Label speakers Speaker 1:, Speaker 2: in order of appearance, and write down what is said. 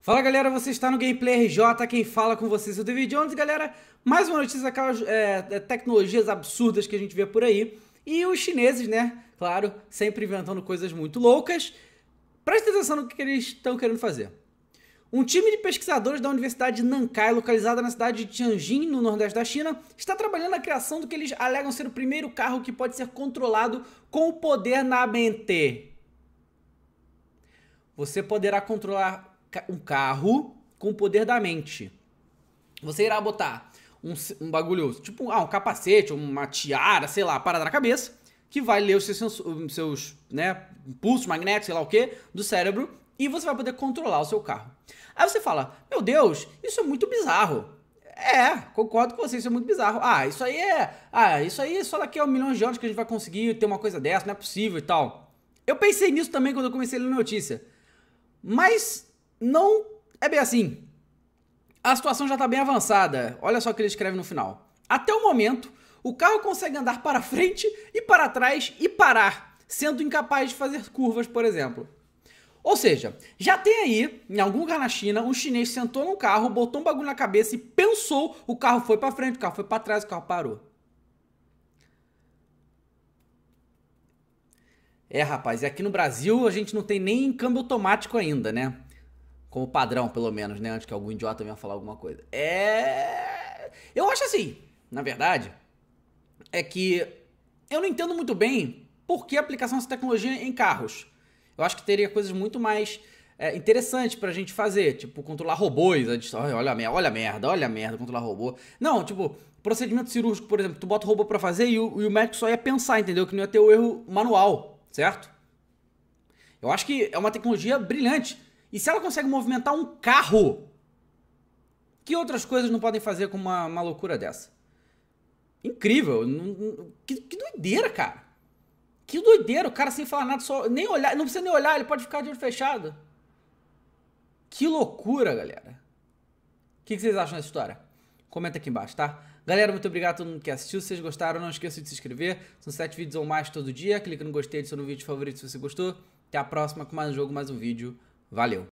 Speaker 1: Fala galera, você está no Gameplay RJ, quem fala com vocês é o David Jones. Galera, mais uma notícia daquelas é, é, tecnologias absurdas que a gente vê por aí. E os chineses, né, claro, sempre inventando coisas muito loucas. Presta atenção no que eles estão querendo fazer. Um time de pesquisadores da Universidade de Nankai, localizada na cidade de Tianjin, no nordeste da China, está trabalhando na criação do que eles alegam ser o primeiro carro que pode ser controlado com o poder na mente. Você poderá controlar um carro com o poder da mente. Você irá botar um, um bagulho, tipo ah, um capacete, uma tiara, sei lá, parada na cabeça, que vai ler os seus, seus né, pulsos magnéticos, sei lá o que, do cérebro, e você vai poder controlar o seu carro. Aí você fala, meu Deus, isso é muito bizarro. É, concordo com você, isso é muito bizarro. Ah, isso aí é. Ah, isso aí só daqui a um milhão de anos que a gente vai conseguir ter uma coisa dessa, não é possível e tal. Eu pensei nisso também quando eu comecei a ler notícia. Mas não é bem assim. A situação já está bem avançada. Olha só o que ele escreve no final. Até o momento, o carro consegue andar para frente e para trás e parar, sendo incapaz de fazer curvas, por exemplo. Ou seja, já tem aí, em algum lugar na China, um chinês sentou no carro, botou um bagulho na cabeça e pensou, o carro foi para frente, o carro foi para trás, o carro parou. É, rapaz, é e aqui no Brasil a gente não tem nem câmbio automático ainda, né? Como padrão, pelo menos, né? Antes que algum idiota venha falar alguma coisa. É. Eu acho assim, na verdade, é que eu não entendo muito bem por que a aplicação dessa tecnologia em carros. Eu acho que teria coisas muito mais é, interessantes pra gente fazer, tipo controlar robôs. a olha, olha a merda, olha a merda, olha a merda, controlar robô. Não, tipo, procedimento cirúrgico, por exemplo, tu bota o robô pra fazer e o, e o médico só ia pensar, entendeu? Que não ia ter o erro manual certo? Eu acho que é uma tecnologia brilhante. E se ela consegue movimentar um carro, que outras coisas não podem fazer com uma, uma loucura dessa? Incrível. Que, que doideira, cara. Que doideira, o cara sem falar nada, só nem olhar, não precisa nem olhar, ele pode ficar de olho fechado. Que loucura, galera. O que, que vocês acham dessa história? comenta aqui embaixo, tá? Galera, muito obrigado a todo mundo que assistiu. Se vocês gostaram, não esqueça de se inscrever. São sete vídeos ou mais todo dia. Clica no gostei, adiciona um vídeo favorito se você gostou. Até a próxima com mais um jogo, mais um vídeo. Valeu!